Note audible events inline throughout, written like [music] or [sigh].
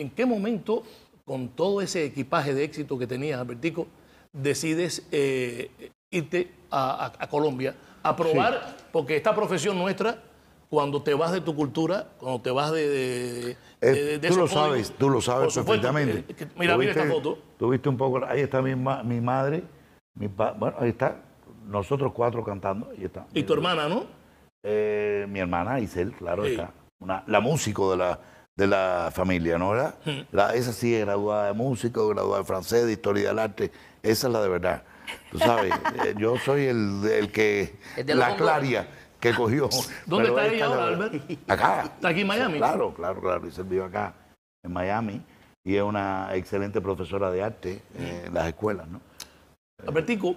¿En qué momento, con todo ese equipaje de éxito que tenías, Albertico, decides eh, irte a, Colombia a probar? Porque esta profesión nuestra, cuando te vas de tu cultura, cuando te vas de... Eh, tú lo sabes, tú lo sabes perfectamente. Eh, mira, mira esta foto. Tú un poco, ahí está mi, madre, mi pa, bueno, ahí está, nosotros cuatro cantando, ahí está. ¿Y tu hermana, no? mi hermana, Isel, claro, está. la músico de la de la familia, ¿no? ¿verdad? Mm. esa sí es graduada de músico, graduada de francés, de historia del arte. Esa es la de verdad. Tú sabes, [laughs] eh, yo soy el, el que. la claria que cogió. [laughs] ¿Dónde está ella ahora, Albert? [laughs] Acá. ¿Está aquí en Miami? Claro, claro, claro. Y se vive acá, en Miami. Y es una excelente profesora de arte eh, mm. en las escuelas, ¿no? Eh. Albertico,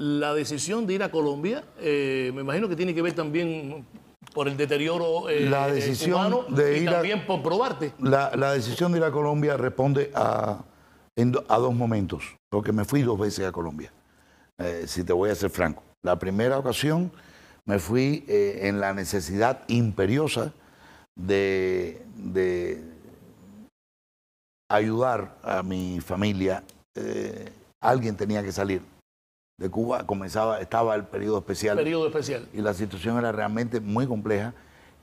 la decisión de ir a Colombia, me imagino que tiene que ver también por el deterioro eh, la eh, decisión de ir también a, por probarte. La, decisión de ir a Colombia responde a, a dos momentos, porque me fui dos veces a Colombia, eh, si te voy a ser franco. La primera ocasión me fui en la necesidad imperiosa de ayudar a mi familia. alguien tenía que salir de Cuba comenzaba, estaba el periodo especial. periodo especial. Y la situación era realmente muy compleja.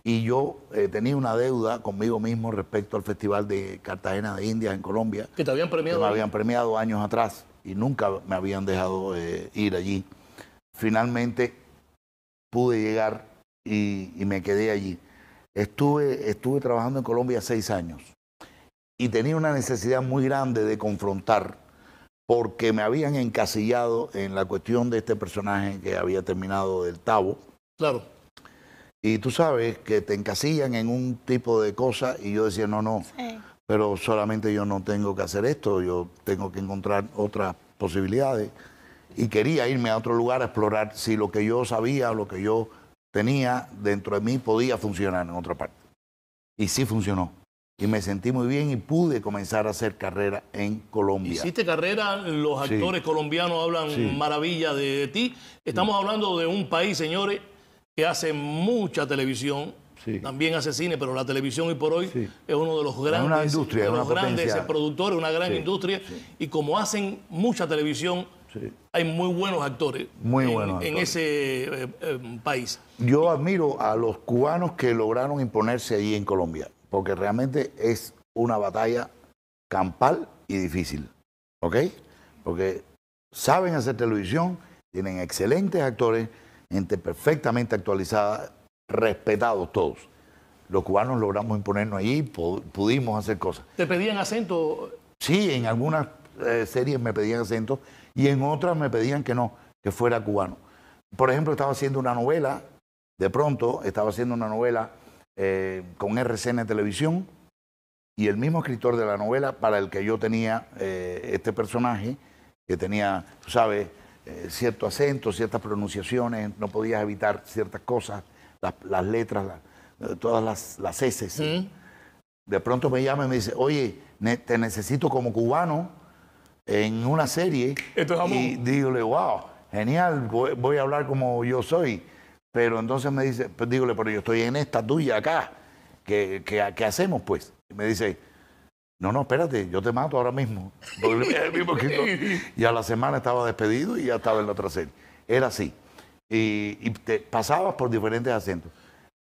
Y yo eh, tenía una deuda conmigo mismo respecto al Festival de Cartagena de Indias en Colombia. Que te habían premiado. me habían premiado años atrás y nunca me habían dejado eh, ir allí. Finalmente pude llegar y, me quedé allí. Estuve, estuve trabajando en Colombia seis años y tenía una necesidad muy grande de confrontar porque me habían encasillado en la cuestión de este personaje que había terminado del tabo. Claro. Y tú sabes que te encasillan en un tipo de cosas y yo decía, no, no, pero solamente yo no tengo que hacer esto, yo tengo que encontrar otras posibilidades. Y quería irme a otro lugar a explorar si lo que yo sabía, lo que yo tenía dentro de mí podía funcionar en otra parte. Y sí funcionó y me sentí muy bien y pude comenzar a hacer carrera en Colombia. Hiciste carrera, los actores colombianos hablan maravilla de, ti. Estamos hablando de un país, señores, que hace mucha televisión, también hace cine, pero la televisión hoy por hoy es uno de los grandes, industria, productores, una gran industria, y como hacen mucha televisión, hay muy buenos actores en, ese eh, eh, país. Yo admiro a los cubanos que lograron imponerse ahí en Colombia porque realmente es una batalla campal y difícil, ¿ok? Porque saben hacer televisión, tienen excelentes actores, gente perfectamente actualizada, respetados todos. Los cubanos logramos imponernos allí, pudimos hacer cosas. ¿Te pedían acento? Sí, en algunas eh, series me pedían acento y en otras me pedían que no, que fuera cubano. Por ejemplo, estaba haciendo una novela, de pronto estaba haciendo una novela eh, con RCN Televisión y el mismo escritor de la novela para el que yo tenía eh, este personaje, que tenía, tú sabes, eh, cierto acento, ciertas pronunciaciones, no podías evitar ciertas cosas, las, letras, todas las, las De pronto me llama y me dice, oye, te necesito como cubano en una serie. y digo, wow, genial, voy a hablar como yo soy. Pero entonces me dice, pues dígole, pero yo estoy en esta tuya acá. ¿Qué, qué, hacemos pues? Y me dice, no, no, espérate, yo te mato ahora mismo. [laughs] y a la semana estaba despedido y ya estaba en la otra serie. Era así. Y, te pasabas por diferentes asientos.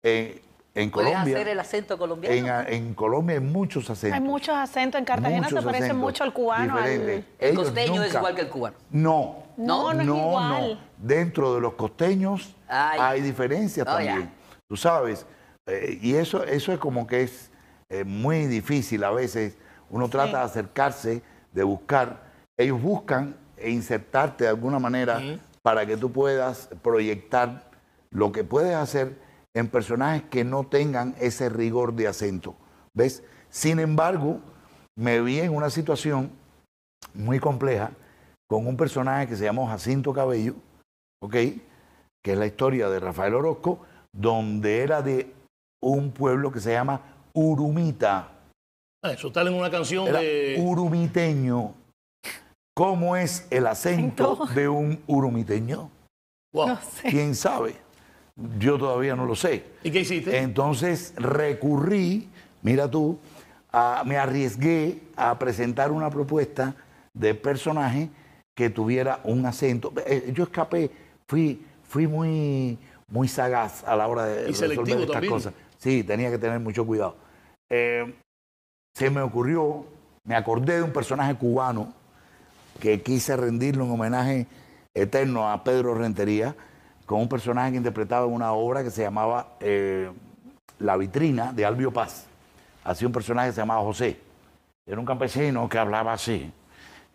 Eh, en Colombia. hacer el acento colombiano. En, Colombia hay muchos acentos. Hay muchos acentos. En Cartagena se parece mucho al cubano. El costeño es igual que el cubano. No. No, no, Dentro de los costeños hay diferencias oh, también. Tú sabes. Eh, y eso, eso es como que es eh, muy difícil a veces. Uno trata de acercarse, de buscar. Ellos buscan e insertarte de alguna manera para que tú puedas proyectar lo que puedes hacer en personajes que no tengan ese rigor de acento. ¿Ves? Sin embargo, me vi en una situación muy compleja con un personaje que se llamó Jacinto Cabello, ¿ok? Que es la historia de Rafael Orozco, donde era de un pueblo que se llama Urumita. Ah, eso está en una canción de. Urumiteño. ¿Cómo es el acento de un urumiteño? ¿Quién sabe? Yo todavía no lo sé. ¿Y qué hiciste? Entonces recurrí, mira tú, me arriesgué a presentar una propuesta de personaje que tuviera un acento. Eh, eh, yo escapé, fui, fui muy, muy sagaz a la hora de resolver estas cosas. Sí, tenía que tener mucho cuidado. Eh, se me ocurrió, me acordé de un personaje cubano que quise rendirle un homenaje eterno a Pedro Rentería con un personaje que interpretaba en una obra que se llamaba eh, La vitrina de Albio Paz. Hacía un personaje que se llamaba José. Era un campesino que hablaba así.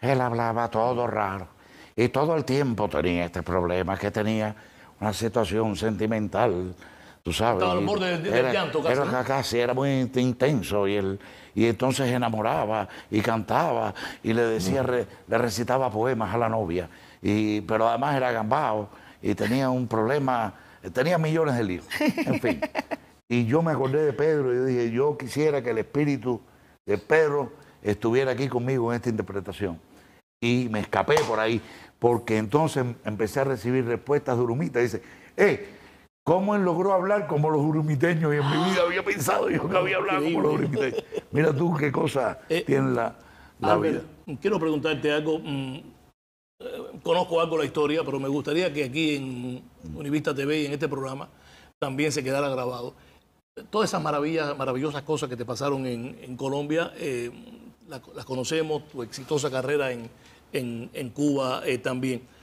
Él hablaba todo raro. Y todo el tiempo tenía este problema, que tenía una situación sentimental, tú sabes. del, era, casi. Era muy intenso. Y, él, y entonces enamoraba y cantaba y le decía, le recitaba poemas a la novia. Y, pero además era gambao y tenía un problema, tenía millones de líos, en fin. [laughs] Y yo me acordé de Pedro y dije, yo quisiera que el espíritu de Pedro estuviera aquí conmigo en esta interpretación. Y me escapé por ahí, porque entonces empecé a recibir respuestas durumitas. Dice, eh, ¿cómo él logró hablar como los durumiteños? Y en mi ah. vida había pensado yo que había hablado como los durumiteños. Mira tú qué cosa eh, tiene la, la vida. Quiero preguntarte algo mm, conozco algo de la historia, pero me gustaría que aquí en Univista TV y en este programa también se quedara grabado. Todas esas maravillas, maravillosas cosas que te pasaron en, Colombia, eh, las, conocemos, tu exitosa carrera en, Cuba eh, también.